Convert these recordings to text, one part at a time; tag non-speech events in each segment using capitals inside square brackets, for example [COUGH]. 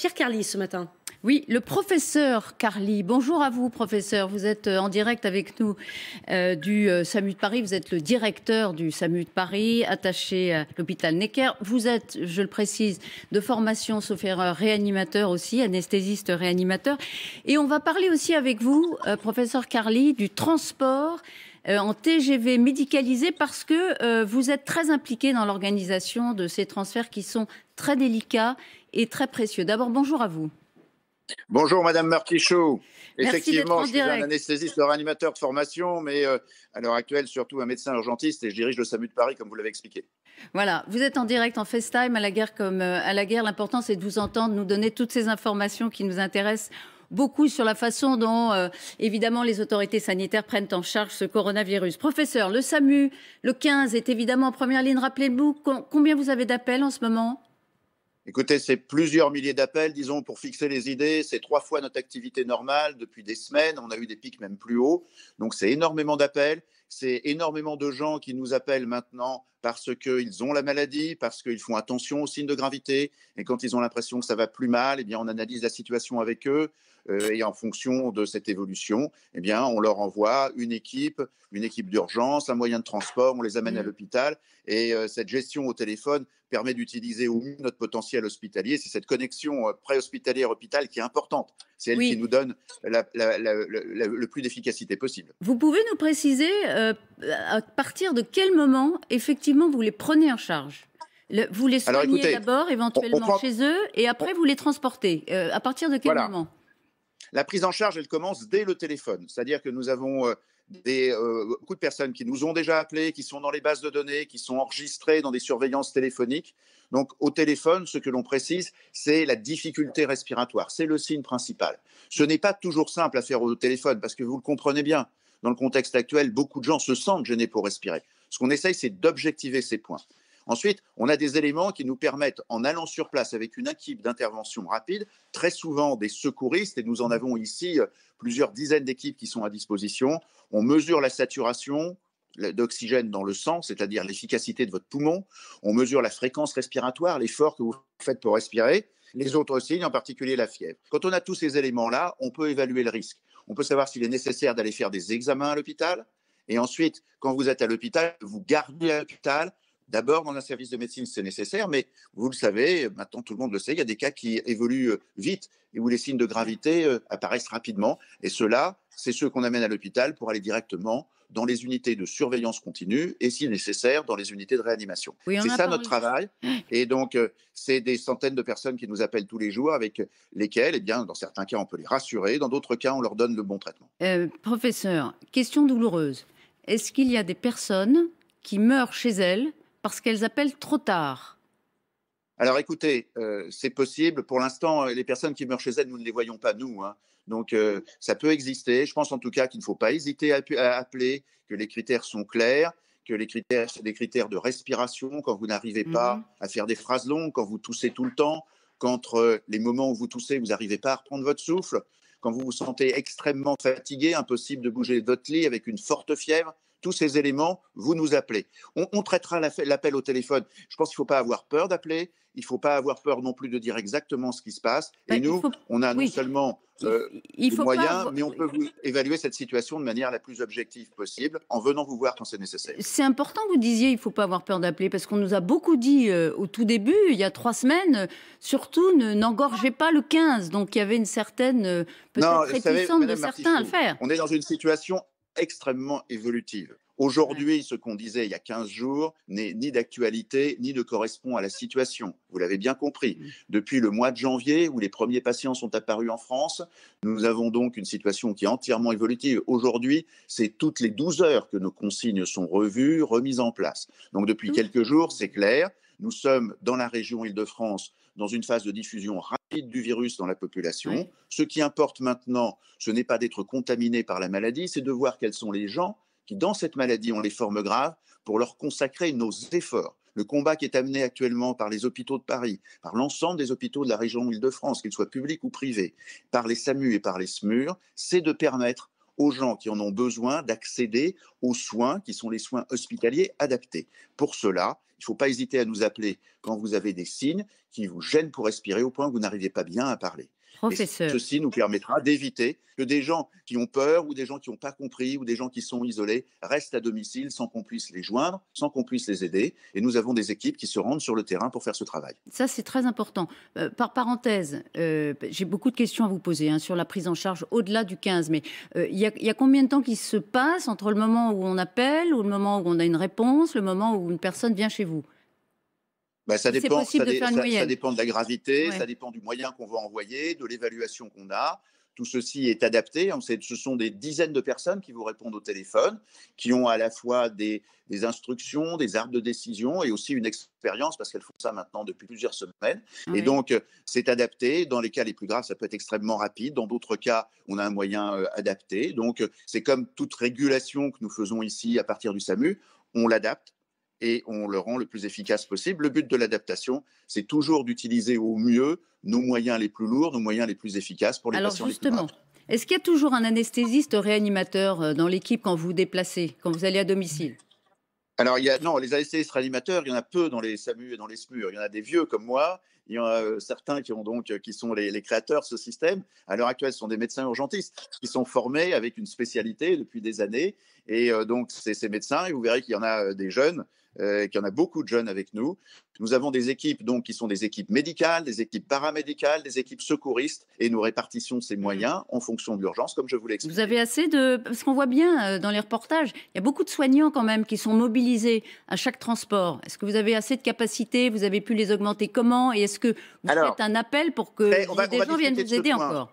Pierre Carly ce matin. Oui, le professeur Carly. Bonjour à vous, professeur. Vous êtes euh, en direct avec nous euh, du euh, SAMU de Paris. Vous êtes le directeur du SAMU de Paris, attaché à l'hôpital Necker. Vous êtes, je le précise, de formation, sauf erreur, réanimateur aussi, anesthésiste réanimateur. Et on va parler aussi avec vous, professeur Carly, du transport. en TGV médicalisé parce que vous êtes très impliqué dans l'organisation de ces transferts qui sont très délicats est très précieux. D'abord, bonjour à vous. Bonjour Madame Martichaud. Effectivement, je suis un anesthésiste, un animateur de formation, mais euh, à l'heure actuelle, surtout un médecin urgentiste et je dirige le SAMU de Paris, comme vous l'avez expliqué. Voilà, vous êtes en direct en FaceTime à la guerre comme euh, à la guerre. L'important, c'est de vous entendre, nous donner toutes ces informations qui nous intéressent beaucoup sur la façon dont, euh, évidemment, les autorités sanitaires prennent en charge ce coronavirus. Professeur, le SAMU, le 15 est évidemment en première ligne. Rappelez-vous combien vous avez d'appels en ce moment Écoutez, c'est plusieurs milliers d'appels, disons, pour fixer les idées. C'est trois fois notre activité normale depuis des semaines. On a eu des pics même plus hauts. Donc, c'est énormément d'appels. C'est énormément de gens qui nous appellent maintenant parce qu'ils ont la maladie, parce qu'ils font attention aux signes de gravité. Et quand ils ont l'impression que ça va plus mal, et eh bien, on analyse la situation avec eux. Euh, et en fonction de cette évolution, et eh bien, on leur envoie une équipe, une équipe d'urgence, un moyen de transport, on les amène à mmh. l'hôpital. Et euh, cette gestion au téléphone permet d'utiliser au mieux notre potentiel hospitalier. C'est cette connexion euh, hospitalière hôpital qui est importante. C'est elle qui nous donne le plus d'efficacité possible. Vous pouvez nous préciser à partir de quel moment, effectivement, vous les prenez en charge. vous les soignez d'abord, éventuellement chez eux, et après vous les transportez. Euh, à partir de quel moment La prise en charge, elle commence dès le téléphone. C'est-à-dire que nous avons euh, des, euh, beaucoup de personnes qui nous ont déjà appelés, qui sont dans les bases de données, qui sont enregistrées dans des surveillances téléphoniques. Donc au téléphone, ce que l'on précise, c'est la difficulté respiratoire. C'est le signe principal. Ce n'est pas toujours simple à faire au téléphone, parce que vous le comprenez bien. Dans le contexte actuel, beaucoup de gens se sentent gênés pour respirer. Ce qu'on essaye, c'est d'objectiver ces points. Ensuite, on a des éléments qui nous permettent, en allant sur place avec une équipe d'intervention rapide, très souvent des secouristes, et nous en avons ici euh, plusieurs dizaines d'équipes qui sont à disposition, on mesure la saturation d'oxygène dans le sang, c'est-à-dire l'efficacité de votre poumon, on mesure la fréquence respiratoire, l'effort que vous faites pour respirer, les autres signes, en particulier la fièvre. Quand on a tous ces éléments-là, on peut évaluer le risque. On peut savoir s'il est nécessaire d'aller faire des examens à l'hôpital, et ensuite, quand vous êtes à l'hôpital, vous gardez à l'hôpital. D'abord, dans un service de médecine, c'est nécessaire, mais vous le savez, maintenant tout le monde le sait, il y a des cas qui évoluent euh, vite et où les signes de gravité euh, apparaissent rapidement. Et ceux-là, c'est ceux qu'on amène à l'hôpital pour aller directement dans les unités de surveillance continue et, si nécessaire, dans les unités de réanimation. c'est ça notre travail. [LAUGHS] Et donc, euh, c'est des centaines de personnes qui nous appellent tous les jours, avec lesquelles, et eh bien, dans certains cas, on peut les rassurer, dans d'autres cas, on leur donne le bon traitement. professeur, question douloureuse est-ce qu'il y a des personnes qui meurent chez elles parce qu'elles appellent trop tard alors écoutez, euh, c'est possible. Pour l'instant, euh, les personnes qui meurent chez elles, nous ne les voyons pas, nous. Hein. Donc euh, ça peut exister. Je pense en tout cas qu'il ne faut pas hésiter à, appeler, que les critères sont clairs, que les critères, c'est des critères de respiration, quand vous n'arrivez pas mhm. à faire des phrases longues, quand vous toussez tout le temps, qu'entre les moments où vous toussez, vous n'arrivez pas à reprendre votre souffle quand vous vous sentez extrêmement fatigué, impossible de bouger votre lit avec une forte fièvre, tous ces éléments, vous nous appelez. On, traitera l'appel au téléphone. Je pense qu'il ne faut pas avoir peur d'appeler, il ne faut pas avoir peur non plus de dire exactement ce qui se passe. et bah, nous, on a non seulement il, euh, les moyens, mais on peut évaluer cette situation de manière la plus objective possible en venant vous voir quand c'est nécessaire. C'est important, que vous disiez, il ne faut pas avoir peur d'appeler, parce qu'on nous a beaucoup dit euh, au tout début, il y a trois semaines, surtout n'engorgez pas le 15. Donc il y avait une certaine, euh, peut-être réticence de certains à le faire. On est dans une situation extrêmement évolutive. Aujourd'hui, ce qu'on disait il y a 15 jours n'est ni d'actualité ni ne correspond à la situation. Vous l'avez bien compris. Depuis le mois de janvier, où les premiers patients sont apparus en France, nous avons donc une situation qui est entièrement évolutive. Aujourd'hui, c'est toutes les 12 heures que nos consignes sont revues, remises en place. Donc depuis quelques jours, c'est clair, nous sommes dans la région Île-de-France dans une phase de diffusion rapide du virus dans la population. Ce qui importe maintenant, ce n'est pas d'être contaminé par la maladie, c'est de voir quels sont les gens qui, dans cette maladie, ont les formes graves pour leur consacrer nos efforts. Le combat qui est amené actuellement par les hôpitaux de Paris, par l'ensemble des hôpitaux de la région Île-de-France, qu'ils soient publics ou privés, par les SAMU et par les SMUR, c'est de permettre aux gens qui en ont besoin d'accéder aux soins qui sont les soins hospitaliers adaptés. Pour cela, il ne faut pas hésiter à nous appeler quand vous avez des signes qui vous gênent pour respirer au point que vous n'arrivez pas bien à parler ceci nous permettra d'éviter que des gens qui ont peur ou des gens qui n'ont pas compris ou des gens qui sont isolés restent à domicile sans qu'on puisse les joindre, sans qu'on puisse les aider. Et nous avons des équipes qui se rendent sur le terrain pour faire ce travail. Ça, c'est très important. Euh, par parenthèse, euh, j'ai beaucoup de questions à vous poser hein, sur la prise en charge au-delà du 15, mais euh, il y, y, a combien de temps qui se passe entre le moment où on appelle ou le moment où on a une réponse, le moment où une personne vient chez vous bah, ça, dépend, ça, de dépend de la gravité, ça dépend du moyen qu'on va envoyer, de l'évaluation qu'on a. Tout ceci est adapté. Ce sont des dizaines de personnes qui vous répondent au téléphone, qui ont à la fois des, instructions, des arbres de décision et aussi une expérience, parce qu'elles font ça maintenant depuis plusieurs semaines. Et donc, c'est adapté. Dans les cas les plus graves, ça peut être extrêmement rapide. Dans d'autres cas, on a un moyen euh, adapté. Donc, c'est comme toute régulation que nous faisons ici à partir du SAMU, on l'adapte et on le rend le plus efficace possible. Le but de l'adaptation, c'est toujours d'utiliser au mieux nos moyens les plus lourds, nos moyens les plus efficaces pour les Alors patients justement, les plus Est-ce qu'il y a toujours un anesthésiste réanimateur euh, dans l'équipe quand vous vous déplacez, quand vous allez à domicile alors, il y a, non, les anesthésistes réanimateurs, il y en a peu dans les SAMU et dans les SMUR. Il y en a des vieux comme moi. Il y en a euh, certains qui, donc, euh, qui sont les, créateurs de ce système. À l'heure actuelle, ce sont des médecins urgentistes qui sont formés avec une spécialité depuis des années. Et donc, c'est ces médecins, et vous verrez qu'il y en a des jeunes euh, qu'il y en a beaucoup de jeunes avec nous. Nous avons des équipes qui sont des équipes médicales, des équipes paramédicales, des équipes secouristes, et nous répartissons ces mhm. moyens en fonction de l'urgence, comme je vous l'explique. Vous avez assez de, parce qu'on voit bien euh, dans les reportages, il y a beaucoup de soignants quand même qui sont mobilisés à chaque transport. Est-ce que vous avez assez de capacités Vous avez pu les augmenter comment Et est-ce que vous faites un appel pour que des gens viennent vous aider encore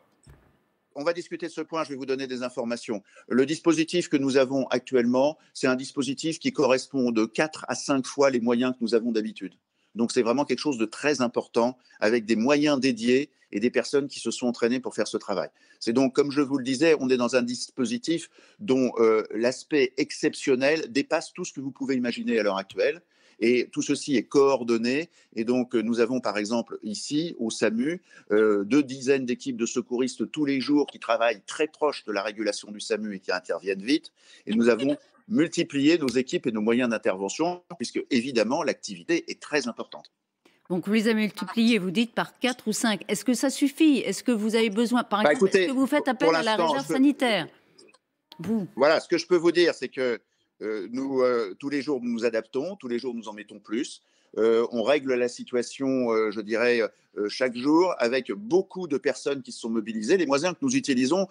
on va discuter de ce point, je vais vous donner des informations. Le dispositif que nous avons actuellement, c'est un dispositif qui correspond de 4 à 5 fois les moyens que nous avons d'habitude. Donc c'est vraiment quelque chose de très important avec des moyens dédiés et des personnes qui se sont entraînées pour faire ce travail. C'est donc, comme je vous le disais, on est dans un dispositif dont euh, l'aspect exceptionnel dépasse tout ce que vous pouvez imaginer à l'heure actuelle. Et tout ceci est coordonné. Et donc, euh, nous avons par exemple ici, au SAMU, euh, deux dizaines d'équipes de secouristes tous les jours qui travaillent très proche de la régulation du SAMU et qui interviennent vite. Et nous avons multiplié nos équipes et nos moyens d'intervention, puisque évidemment, l'activité est très importante. Donc vous les avez multipliés, vous dites, par quatre ou cinq. Est-ce que ça suffit Est-ce que vous avez besoin, par bah, exemple, est-ce que vous faites appel à la réserve sanitaire Voilà, ce que je peux vous dire, c'est que euh, nous, euh, tous les jours, nous nous adaptons, tous les jours, nous en mettons plus. Euh, on règle la situation, je dirais, chaque jour, avec beaucoup de personnes qui se sont mobilisées. Les moyens que nous utilisons,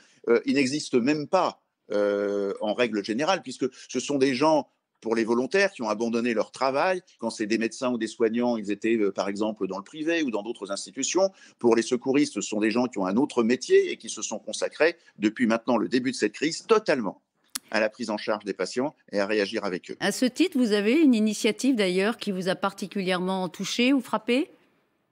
ils n'existent même pas en règle générale, puisque ce sont des gens pour les volontaires qui ont abandonné leur travail. Quand c'est des médecins ou des soignants, ils étaient par exemple dans le privé ou dans d'autres institutions. Pour les secouristes, ce sont des gens qui ont un autre métier et qui se sont consacrés depuis maintenant le début de cette crise totalement à la prise en charge des patients et à réagir avec eux. À ce titre, vous avez une initiative d'ailleurs qui vous a particulièrement touché ou frappé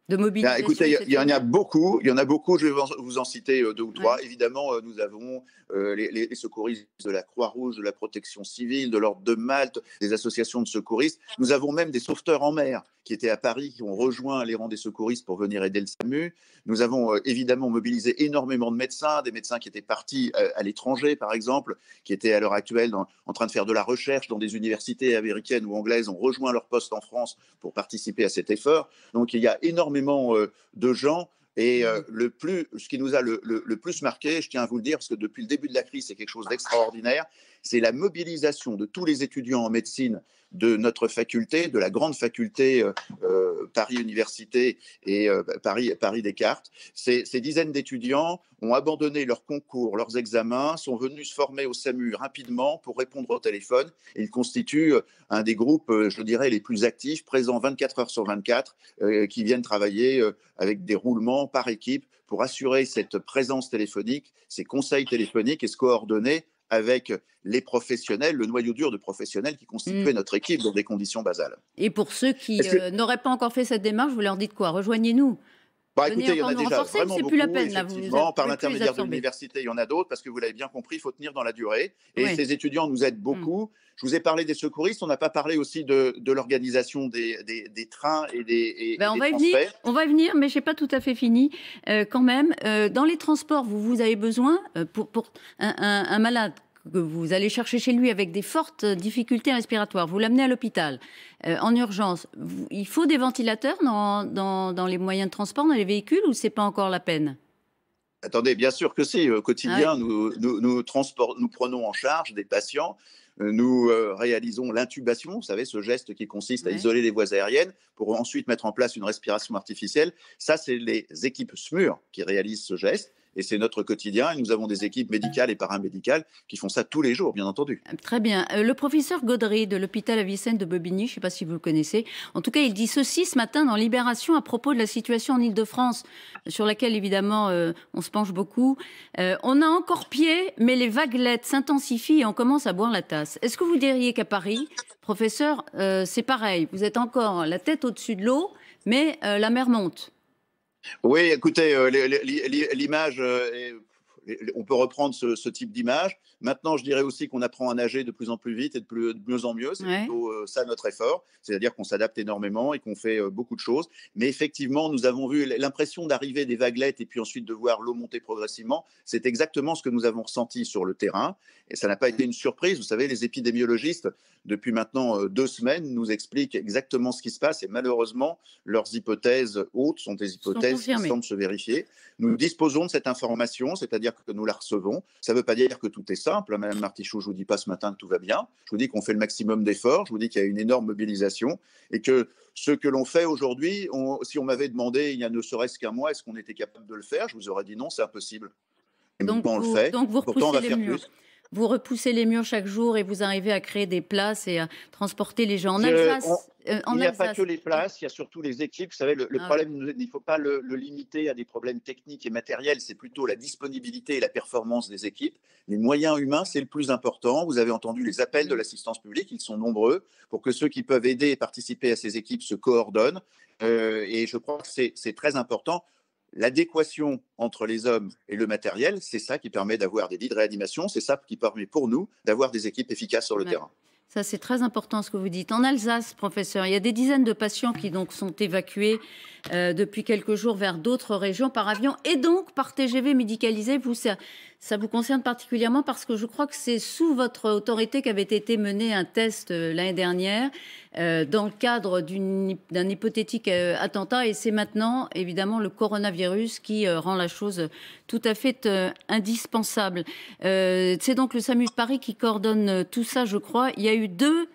de mobilisation il y, en a beaucoup. Il y en a beaucoup. Je vais vous en citer euh, deux ou trois. Évidemment, euh, nous avons euh, les, secouristes de la Croix-Rouge, de la Protection civile, de l'Ordre de Malte, des associations de secouristes. Nous avons même des sauveteurs en mer qui étaient à Paris, qui ont rejoint les rangs des secouristes pour venir aider le SAMU. Nous avons évidemment mobilisé énormément de médecins, des médecins qui étaient partis à l'étranger, par exemple, qui étaient à l'heure actuelle en train de faire de la recherche dans des universités américaines ou anglaises, ont rejoint leur poste en France pour participer à cet effort. Donc, il y a énormément euh, de gens. Et mmh euh, le plus, ce qui nous a le, plus marqué, je tiens à vous le dire, parce que depuis le début de la crise, c'est quelque chose d'extraordinaire, c'est la mobilisation de tous les étudiants en médecine de notre faculté, de la grande faculté euh, Paris Université et euh, bah, Paris, Paris Descartes. Ces, ces dizaines d'étudiants ont abandonné leurs concours, leurs examens, sont venus se former au SAMU rapidement pour répondre au téléphone. Ils constituent euh, un des groupes, euh, je dirais, les plus actifs, présents 24 heures sur 24, qui viennent travailler avec des roulements par équipe pour assurer cette présence téléphonique, ces conseils téléphoniques et se coordonner avec les professionnels, le noyau dur de professionnels qui constituait mm. notre équipe dans des conditions basales. Et pour ceux qui euh, n'auraient pas encore fait cette démarche, vous leur dites quoi Rejoignez-nous. Bah, écoutez, il y en a déjà vraiment beaucoup, par l'intermédiaire de l'université, il y en a d'autres, parce que vous l'avez bien compris, il faut tenir dans la durée. Et ces étudiants nous aident mm. beaucoup. Je vous ai parlé des secouristes, on n'a pas parlé aussi de, l'organisation des, des, trains et des, et, ben, on va Venir, on va y venir, mais je n'ai pas tout à fait fini. Euh, quand même, euh, dans les transports, vous, vous avez besoin, pour, pour un, un, malade que vous allez chercher chez lui avec des fortes difficultés respiratoires, vous l'amenez à l'hôpital euh, en urgence, il faut des ventilateurs dans, les moyens de transport, dans les véhicules, ou c'est pas encore la peine Attendez, bien sûr que si. Au quotidien, nous, nous, prenons en charge des patients euh, nous euh, réalisons l'intubation, vous savez, ce geste qui consiste à isoler les voies aériennes pour ensuite mettre en place une respiration artificielle. Ça, c'est les équipes SMUR qui réalisent ce geste et c'est notre quotidien. Et nous avons des équipes médicales et paramédicales qui font ça tous les jours, bien entendu. Euh, très bien. Euh, le professeur Godry de l'hôpital Avicenne de Bobigny, je ne sais pas si vous le connaissez, en tout cas, il dit ceci ce matin dans Libération à propos de la situation en Ile-de-France, sur laquelle évidemment euh, on se penche beaucoup. on a encore pied, mais les vaguelettes s'intensifient et on commence à boire la tasse. Est-ce que vous diriez qu'à Paris, professeur, c'est pareil Vous êtes encore la tête au-dessus de l'eau, mais la mer monte oui, écoutez, euh, l'image euh, est on peut reprendre ce, type d'image. Maintenant, je dirais aussi qu'on apprend à nager de plus en plus vite et de, plus, mieux en mieux. C'est plutôt euh, ça notre effort. C'est-à-dire qu'on s'adapte énormément et qu'on fait euh, beaucoup de choses. Mais effectivement, nous avons vu l'impression d'arriver des vaguelettes et puis ensuite de voir l'eau monter progressivement. C'est exactement ce que nous avons ressenti sur le terrain. Et ça n'a pas été une surprise. Vous savez, les épidémiologistes, depuis maintenant euh, deux semaines, nous expliquent exactement ce qui se passe. Et malheureusement, leurs hypothèses hautes sont des hypothèses qui semblent se vérifier. Nous disposons de cette information, c'est-à-dire que nous la recevons. Ça ne veut pas dire que tout est simple. Hein, Madame Martichoux, je ne vous dis pas ce matin que tout va bien. Je vous dis qu'on fait le maximum d'efforts. Je vous dis qu'il y a une énorme mobilisation et que ce que l'on fait aujourd'hui, si on m'avait demandé il y a ne serait-ce qu'un mois, est-ce qu'on était capable de le faire, je vous aurais dit non, c'est impossible. Et donc, on le fait. Donc vous Pourtant, on va faire murs. Plus. Vous repoussez les murs chaque jour et vous arrivez à créer des places et à transporter les gens en euh, Alsace. Euh, il n'y a pas que les places, il y a surtout les équipes. Vous savez, le, ah problème, il ne faut pas le, limiter à des problèmes techniques et matériels. C'est plutôt la disponibilité et la performance des équipes. Les moyens humains, c'est le plus important. Vous avez entendu les appels de mm. l'assistance publique, ils sont nombreux pour que ceux qui peuvent aider et participer à ces équipes se coordonnent. Euh, et je crois que c'est très important l'adéquation entre les hommes et le matériel, c'est ça qui permet d'avoir des lits de réanimation, c'est ça qui permet pour nous d'avoir des équipes efficaces sur le terrain. Ça, c'est très important ce que vous dites. En Alsace, professeur, il y a des dizaines de patients qui donc sont évacués euh, depuis quelques jours vers d'autres régions par avion et donc par TGV médicalisé. Vous, ça vous concerne particulièrement parce que je crois que c'est sous votre autorité qu'avait été mené un test euh, l'année dernière euh, dans le cadre d'un hypothétique euh, attentat et c'est maintenant évidemment le coronavirus qui rend la chose tout à fait indispensable. c'est donc le SAMU Paris qui coordonne tout ça, je crois. Il y a eu deux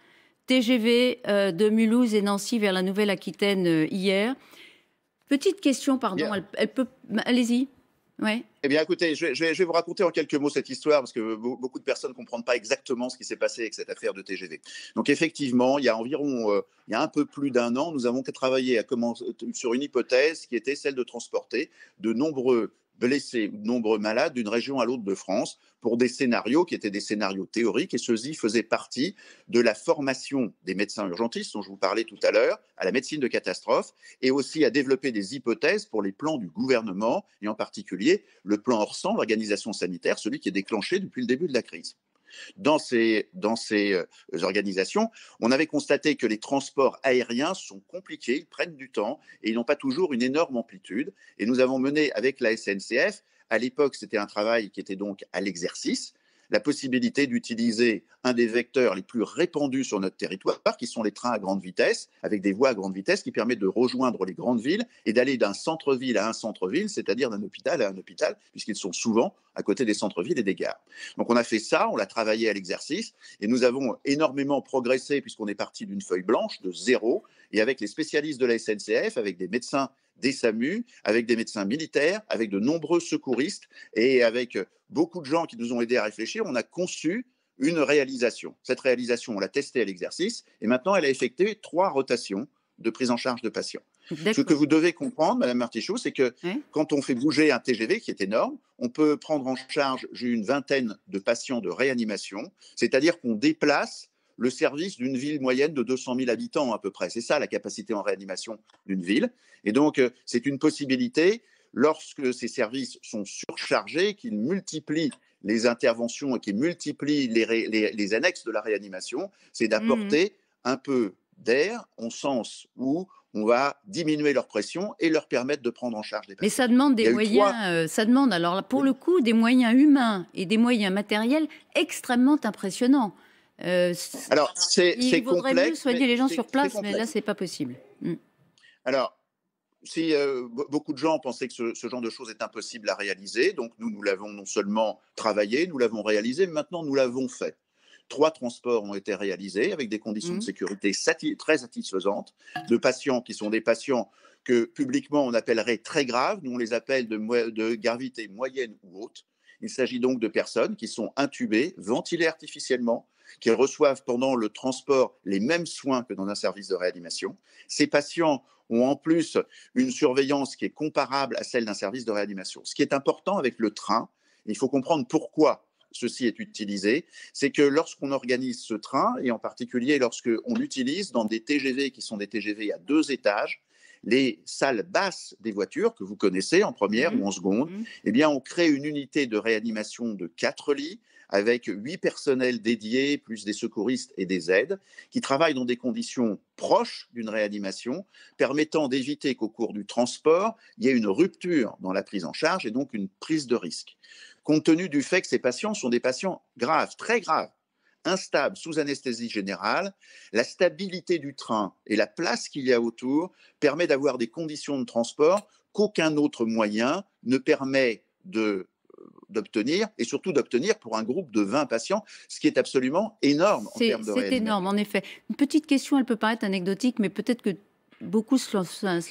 TGV de Mulhouse et Nancy vers la Nouvelle-Aquitaine hier. Petite question, pardon, elle peut... Allez-y. Oui. Eh bien, écoutez, je vais, vous raconter en quelques mots cette histoire parce que beaucoup de personnes ne comprennent pas exactement ce qui s'est passé avec cette affaire de TGV. Donc, effectivement, il y a environ, euh, il y a un peu plus d'un an, nous avons travaillé à sur une hypothèse qui était celle de transporter de nombreux blessés de nombreux malades d'une région à l'autre de France pour des scénarios qui étaient des scénarios théoriques et ceux-ci faisaient partie de la formation des médecins urgentistes dont je vous parlais tout à l'heure, à la médecine de catastrophe et aussi à développer des hypothèses pour les plans du gouvernement et en particulier le plan Orsan, l'organisation sanitaire, celui qui est déclenché depuis le début de la crise dans ces, euh, organisations, on avait constaté que les transports aériens sont compliqués, ils prennent du temps et ils n'ont pas toujours une énorme amplitude. Et nous avons mené avec la SNCF, à l'époque c'était un travail qui était donc à l'exercice, la possibilité d'utiliser un des vecteurs les plus répandus sur notre territoire, qui sont les trains à grande vitesse, avec des voies à grande vitesse qui permettent de rejoindre les grandes villes et d'aller d'un centre-ville à un centre-ville, c'est-à-dire d'un hôpital à un hôpital, puisqu'ils sont souvent à côté des centres-villes et des gares. Donc on a fait ça, on l'a travaillé à l'exercice, et nous avons énormément progressé puisqu'on est parti d'une feuille blanche, de zéro, et avec les spécialistes de la SNCF, avec des médecins des SAMU, avec des médecins militaires, avec de nombreux secouristes et avec euh, beaucoup de gens qui nous ont aidés à réfléchir, on a conçu une réalisation. Cette réalisation, on l'a testée à l'exercice et maintenant elle a effectué trois rotations de prise en charge de patients. Ce que vous devez comprendre, Madame Martichoux, c'est que quand on fait bouger un TGV qui est énorme, on peut prendre en charge une vingtaine de patients de réanimation, c'est-à-dire qu'on déplace le service d'une ville moyenne de 200 000 habitants à peu près. C'est ça la capacité en réanimation d'une ville. Et donc, euh, c'est une possibilité, lorsque ces services sont surchargés, qu'ils multiplient les interventions et qu'ils multiplient les, annexes de la réanimation, c'est d'apporter mmh. un peu d'air en sens où on va diminuer leur pression et leur permettre de prendre en charge les Mais ça demande des moyens, euh, ça demande alors pour le coup des moyens humains et des moyens matériels extrêmement impressionnants. Euh, Alors, c'est Il vaudrait mieux soigner les gens sur place, mais là, c'est pas possible. Mm. Alors, si euh, beaucoup de gens pensaient que ce, genre de choses est impossible à réaliser, donc nous, nous l'avons non seulement travaillé, nous l'avons réalisé, mais maintenant, nous l'avons fait. Trois transports ont été réalisés avec des conditions de mm. sécurité très satisfaisantes, de patients qui sont des patients que publiquement on appellerait très graves, nous on les appelle de gravité moyenne ou haute. Il s'agit donc de personnes qui sont intubées, ventilées artificiellement, qui reçoivent pendant le transport les mêmes soins que dans un service de réanimation. Ces patients ont en plus une surveillance qui est comparable à celle d'un service de réanimation. Ce qui est important avec le train, il faut comprendre pourquoi ceci est utilisé, c'est que lorsqu'on organise ce train, et en particulier lorsqu'on l'utilise dans des TGV qui sont des TGV à deux étages, les salles basses des voitures que vous connaissez en première mhm. ou en seconde, mhm. eh bien, on crée une unité de réanimation de quatre lits avec huit personnels dédiés, plus des secouristes et des aides, qui travaillent dans des conditions proches d'une réanimation, permettant d'éviter qu'au cours du transport, il y ait une rupture dans la prise en charge et donc une prise de risque. Compte tenu du fait que ces patients sont des patients graves, très graves, instables sous anesthésie générale, la stabilité du train et la place qu'il y a autour permet d'avoir des conditions de transport qu'aucun autre moyen ne permet de d'obtenir, et surtout d'obtenir pour un groupe de 20 patients, ce qui est absolument énorme en termes de C'est énorme, en effet. Une petite question, elle peut paraître anecdotique, mais peut-être que beaucoup se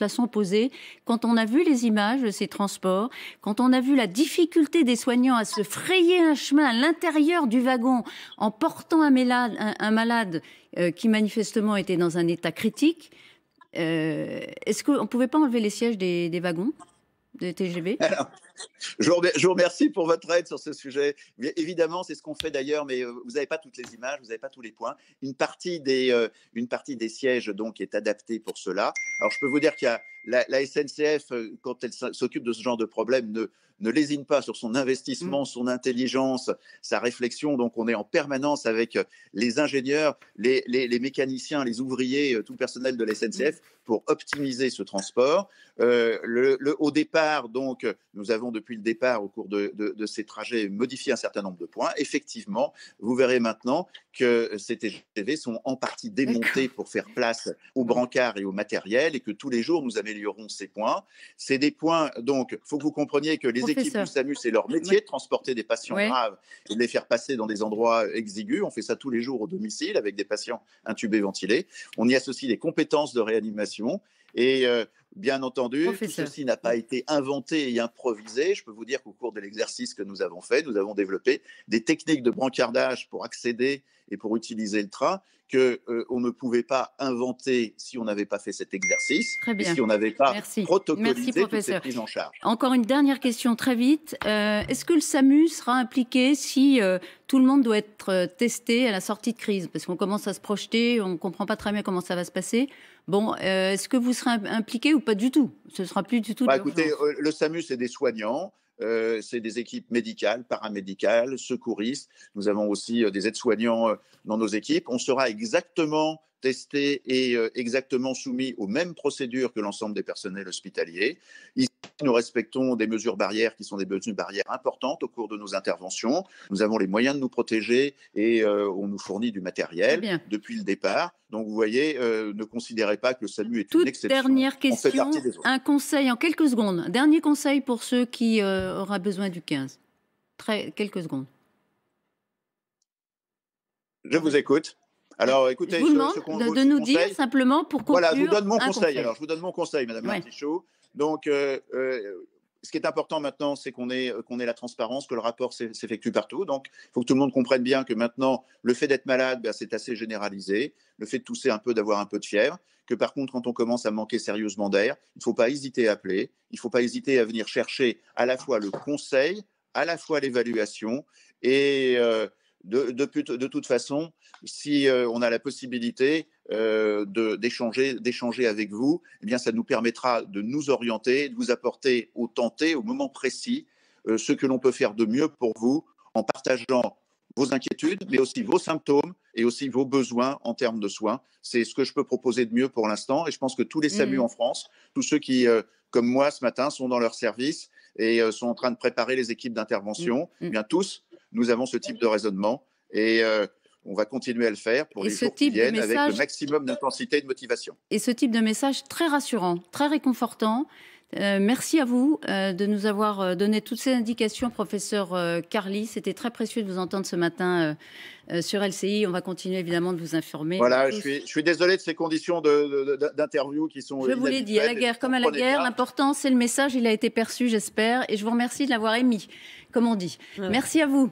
la sont posées. Quand on a vu les images de ces transports, quand on a vu la difficulté des soignants à se frayer un chemin à l'intérieur du wagon en portant un malade, euh, qui manifestement était dans un état critique, euh, est-ce qu'on ne pouvait pas enlever les sièges des, wagons de TGV [LAUGHS] je, vous remercie pour votre aide sur ce sujet. évidemment, c'est ce qu'on fait d'ailleurs, mais euh, vous n'avez pas toutes les images, vous n'avez pas tous les points. Une partie des, euh, une partie des sièges donc est adaptée pour cela. Alors, je peux vous dire qu'il y a la, SNCF, euh, quand elle s'occupe de ce genre de problème, ne, ne lésine pas sur son investissement, mm. son intelligence, sa réflexion. Donc, on est en permanence avec les ingénieurs, les, mécaniciens, les ouvriers, tout le personnel de la SNCF mm. pour optimiser ce transport. le, au départ, donc, nous avons depuis le départ au cours de, ces trajets modifier un certain nombre de points. Effectivement, vous verrez maintenant que ces TGV sont en partie démontés pour faire place aux brancards et au matériel et que tous les jours, nous améliorons ces points. C'est des points, donc, il faut que vous compreniez que les équipes du SAMU, c'est leur métier de transporter des patients graves et de les faire passer dans des endroits exigus. On fait ça tous les jours au domicile avec des patients intubés, ventilés. On y associe des compétences de réanimation et euh, Bien entendu, tout ceci n'a pas été inventé et improvisé. Je peux vous dire qu'au cours de l'exercice que nous avons fait, nous avons développé des techniques de brancardage pour accéder et pour utiliser le train que euh, on ne pouvait pas inventer si on n'avait pas fait cet exercice, très bien. Et si on n'avait pas Merci. protocolisé cette prise en charge. Encore une dernière question très vite. Euh, est-ce que le SAMU sera impliqué si euh, tout le monde doit être testé à la sortie de crise Parce qu'on commence à se projeter, on ne comprend pas très bien comment ça va se passer. Bon, est-ce que vous serez impliqué pas du tout Ce sera plus du tout. Bah, écoutez, euh, le SAMU, c'est des soignants. Euh, c'est des équipes médicales, paramédicales, secouristes. Nous avons aussi euh, des aides-soignants dans nos équipes. On sera exactement testé et exactement soumis aux mêmes procédures que l'ensemble des personnels hospitaliers. Nous respectons des mesures barrières qui sont des mesures barrières importantes au cours de nos interventions. Nous avons les moyens de nous protéger et euh, on nous fournit du matériel depuis le départ. Donc vous voyez, euh, ne considérez pas que le salut est Toute une exception. Dernière question, un conseil en quelques secondes. Dernier conseil pour ceux qui euh, aura besoin du 15. Très, quelques secondes. Je vous écoute. Alors, écoutez, je vous demande de, nous dire simplement pourquoi. Voilà, je vous donne mon conseil. Alors, je vous donne mon conseil, Madame ouais. Martichaud. Donc, euh, euh, ce qui est important maintenant, c'est qu'on ait, euh, la transparence, que le rapport s'effectue partout. Donc, il faut que tout le monde comprenne bien que maintenant, le fait d'être malade, ben, c'est assez généralisé. Le fait de tousser un peu, d'avoir un peu de fièvre. Que par contre, quand on commence à manquer sérieusement d'air, il ne faut pas hésiter à appeler. Il ne faut pas hésiter à venir chercher à la fois le conseil, à la fois l'évaluation. Et de, toute façon, si on a la possibilité, euh, d'échanger avec vous, eh bien, ça nous permettra de nous orienter, de vous apporter au tenter, au moment précis, euh, ce que l'on peut faire de mieux pour vous en partageant vos inquiétudes, mais aussi vos symptômes et aussi vos besoins en termes de soins. C'est ce que je peux proposer de mieux pour l'instant. Et je pense que tous les SAMU mmh. en France, tous ceux qui, euh, comme moi ce matin, sont dans leur service et sont en train de préparer les équipes d'intervention, mmh. eh bien tous, nous avons ce type de raisonnement. Et on va continuer à le faire pour les jours viennent avec le maximum d'intensité et de motivation. Et ce type de message très rassurant, très réconfortant. Euh, merci à vous euh, de nous avoir euh, donné toutes ces indications, professeur Carly. C'était très précieux de vous entendre ce matin sur LCI. On va continuer évidemment de vous informer. Voilà, je suis, désolé de ces conditions d'interview qui sont. Je vous l'ai dit, à la guerre comme à la guerre, l'important c'est le message, il a été perçu, j'espère. Et je vous remercie de l'avoir émis, comme on dit. Merci à vous.